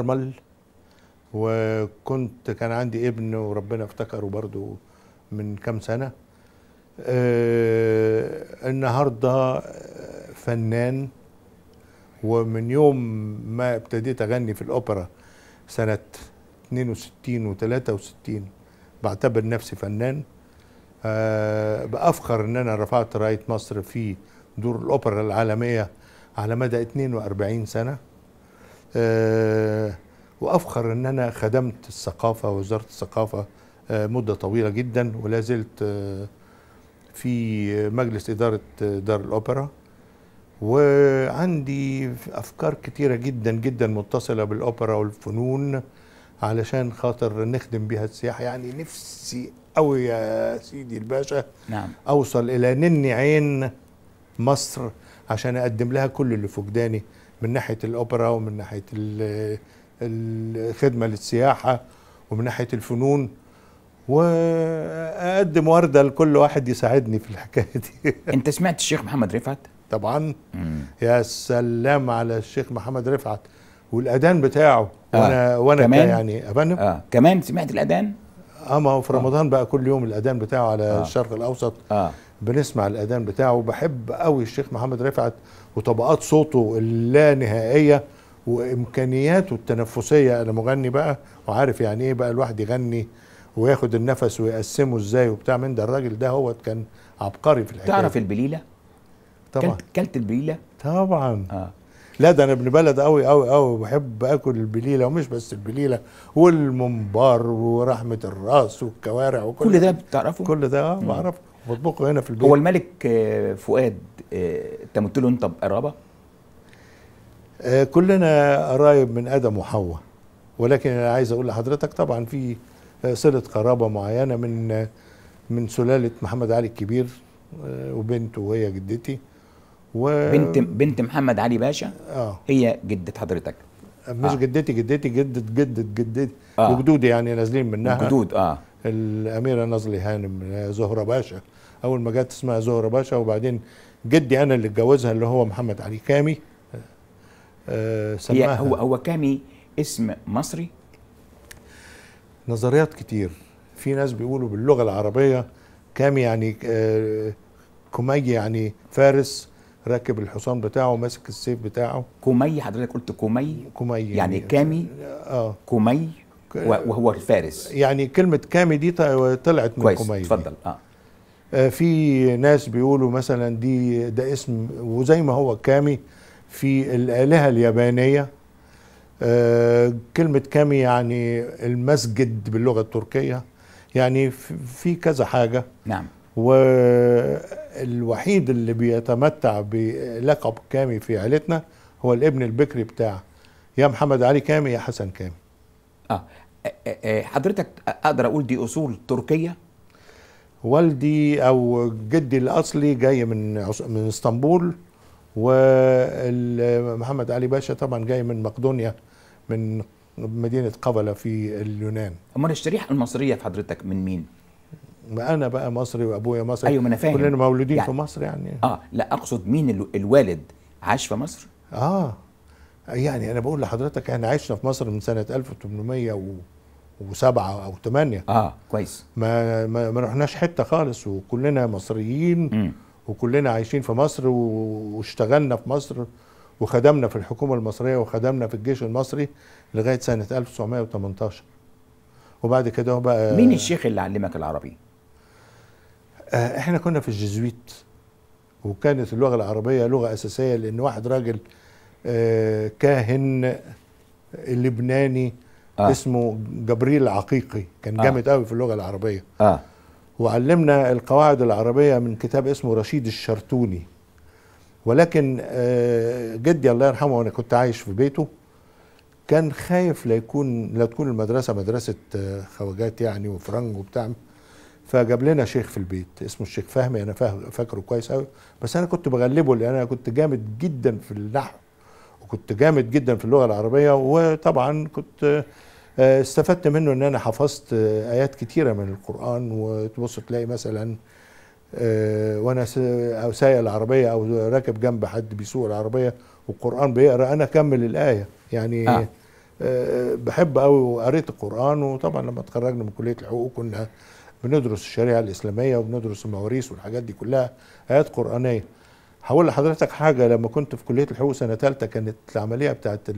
الأرمل وكنت كان عندي ابن وربنا افتكره برضو من كام سنة آه النهاردة فنان ومن يوم ما ابتديت أغني في الأوبرا سنة 62 و 63 بعتبر نفسي فنان آه بأفخر إن أنا رفعت راية مصر في دور الأوبرا العالمية على مدى 42 سنة آه، وافخر ان انا خدمت الثقافه وزاره الثقافه آه، مده طويله جدا ولا زلت آه، في مجلس اداره دار الاوبرا وعندي افكار كتيره جدا جدا متصله بالاوبرا والفنون علشان خاطر نخدم بها السياحه يعني نفسي قوي يا سيدي الباشا نعم اوصل الى نني عين مصر عشان اقدم لها كل اللي فقداني من ناحيه الاوبرا ومن ناحيه الخدمه للسياحه ومن ناحيه الفنون واقدم ورده لكل واحد يساعدني في الحكايه دي انت سمعت الشيخ محمد رفعت طبعا مم. يا سلام على الشيخ محمد رفعت والاذان بتاعه آه. وانا وانا كمان؟ يعني ابنم اه كمان سمعت الاذان اه ما هو في آه. رمضان بقى كل يوم الاذان بتاعه على آه. الشرق الاوسط آه. بنسمع الاذان بتاعه بحب قوي الشيخ محمد رفعت وطبقات صوته اللانهائيه وامكانياته التنفسيه انا مغني بقى وعارف يعني ايه بقى الواحد يغني وياخد النفس ويقسمه ازاي وبتاع من ده الراجل ده هو كان عبقري في الحكايه تعرف البليله طبعا كلت, كلت البليله طبعا آه. لا ده انا ابن بلد قوي قوي قوي بحب اكل البليله ومش بس البليله والممبار ورحمه الراس والكوارع وكل كل ده بتعرفه؟ كل ده آه، بعرفه بطبخه هنا في البيت هو الملك آه، فؤاد آه، انت قلت له انت بقرابه؟ كلنا قرايب من ادم وحواء ولكن انا عايز اقول لحضرتك طبعا في صله قرابه معينه من من سلاله محمد علي الكبير وبنته وهي جدتي و... بنت بنت محمد علي باشا اه هي جده حضرتك آه، مش آه. جدتي جدتي جدة جدة جدتي آه. وجدودي يعني نازلين منها جدود اه الاميره نازلي يعني هانم زهره باشا اول ما جت اسمها زهره باشا وبعدين جدي انا اللي اتجوزها اللي هو محمد علي كامي آه سماها هو هو كامي اسم مصري نظريات كتير في ناس بيقولوا باللغه العربيه كامي يعني آه كومي يعني فارس راكب الحصان بتاعه ماسك السيف بتاعه كومي حضرتك قلت كومي كومي يعني كامي اه كومي وهو الفارس يعني كلمة كامي دي طلعت من كويس كومي اتفضل آه. اه في ناس بيقولوا مثلا دي ده اسم وزي ما هو كامي في الآلهة اليابانية آه كلمة كامي يعني المسجد باللغة التركية يعني في كذا حاجة نعم و الوحيد اللي بيتمتع بلقب كامي في عيلتنا هو الابن البكري بتاع يا محمد علي كامي يا حسن كامي اه, آه،, آه،, آه، حضرتك اقدر اقول دي اصول تركيه والدي او جدي الاصلي جاي من من اسطنبول ومحمد علي باشا طبعا جاي من مقدونيا من مدينه قبله في اليونان امال الشريحه المصريه في حضرتك من مين ما انا بقى مصري وابويا مصري ايوه ما انا فاهم كلنا مولودين يعني في مصر يعني اه لا اقصد مين الوالد عاش في مصر؟ اه يعني انا بقول لحضرتك احنا عشنا في مصر من سنه 1807 او 8 اه كويس ما ما, ما رحناش حته خالص وكلنا مصريين م. وكلنا عايشين في مصر واشتغلنا في مصر وخدمنا في الحكومه المصريه وخدمنا في الجيش المصري لغايه سنه 1918 وبعد كده بقى مين الشيخ اللي علمك العربي؟ آه، احنا كنا في الجزويت وكانت اللغه العربيه لغه اساسيه لان واحد راجل آه، كاهن آه، لبناني آه. اسمه جبريل العقيقي كان آه. جامد قوي في اللغه العربيه آه. وعلمنا القواعد العربيه من كتاب اسمه رشيد الشرتوني ولكن جدي الله يرحمه وانا كنت عايش في بيته كان خايف لا يكون لا تكون المدرسه مدرسه خواجات يعني وفرنج وبتاع فجاب لنا شيخ في البيت اسمه الشيخ فهمي انا فاكره كويس قوي بس انا كنت بغلبه لان انا كنت جامد جدا في النحو وكنت جامد جدا في اللغه العربيه وطبعا كنت آه، استفدت منه ان انا حفظت ايات كثيره من القران وتبص تلاقي مثلا آه، وانا او سايق العربيه او راكب جنب حد بيسوق العربيه والقران بيقرا انا اكمل الايه يعني آه. آه، بحب قوي وقريت القران وطبعا لما اتخرجنا من كليه الحقوق كنا بندرس الشريعه الاسلاميه وبندرس المواريث والحاجات دي كلها ايات قرانيه هقول لحضرتك حاجه لما كنت في كليه الحقوق سنه ثالثه كانت العمليه بتاعت